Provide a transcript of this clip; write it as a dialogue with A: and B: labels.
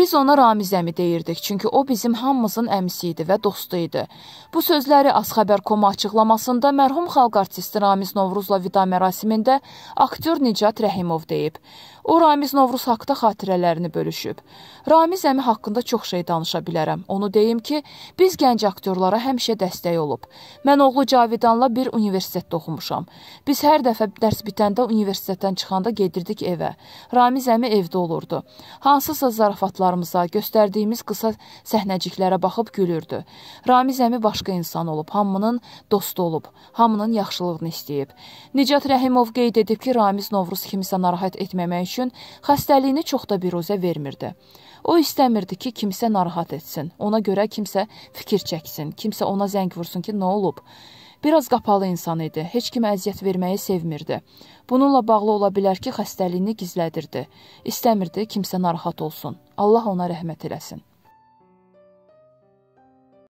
A: Biz ona Ramiz əmi deyirdik, çünki o bizim hamımızın əmisi idi və dostu idi. Bu sözləri Az Xəbər Koma açıqlamasında mərhum xalq artisti Ramiz Novruzla vida mərasimində aktyor Nicat Rəhimov deyib. O, Ramiz Novruz haqda xatirələrini bölüşüb. Ramiz əmi haqqında çox şey danışa bilərəm. Onu deyim ki, biz gənc aktyorlara həmişə dəstək olub. Mən oğlu Cavidanla bir universitetdə oxumuşam. Biz hər dəfə dərs bitəndə universitetdən çıxanda gedirdik evə. Ramiz əmi evdə olurdu. Hansısa zarafatlar danışıqlarımıza, göstərdiyimiz qısa səhnəciklərə baxıb gülürdü. Ramiz əmi başqa insan olub, hamının dostu olub, hamının yaxşılığını istəyib. Nicat Rəhimov qeyd edib ki, Ramiz Novruz kimisə narahat etməmək üçün xəstəliyini çox da bir özə vermirdi. O istəmirdi ki, kimsə narahat etsin, ona görə kimsə fikir çəksin, kimsə ona zəng vursun ki, nə olub? Biraz qapalı insan idi, heç kimə əziyyət verməyi sevmirdi. Bununla bağlı ola bilər ki, xəstəliyini gizlədirdi. İstəmirdi kimsə narahat olsun. Allah ona rəhmət eləsin.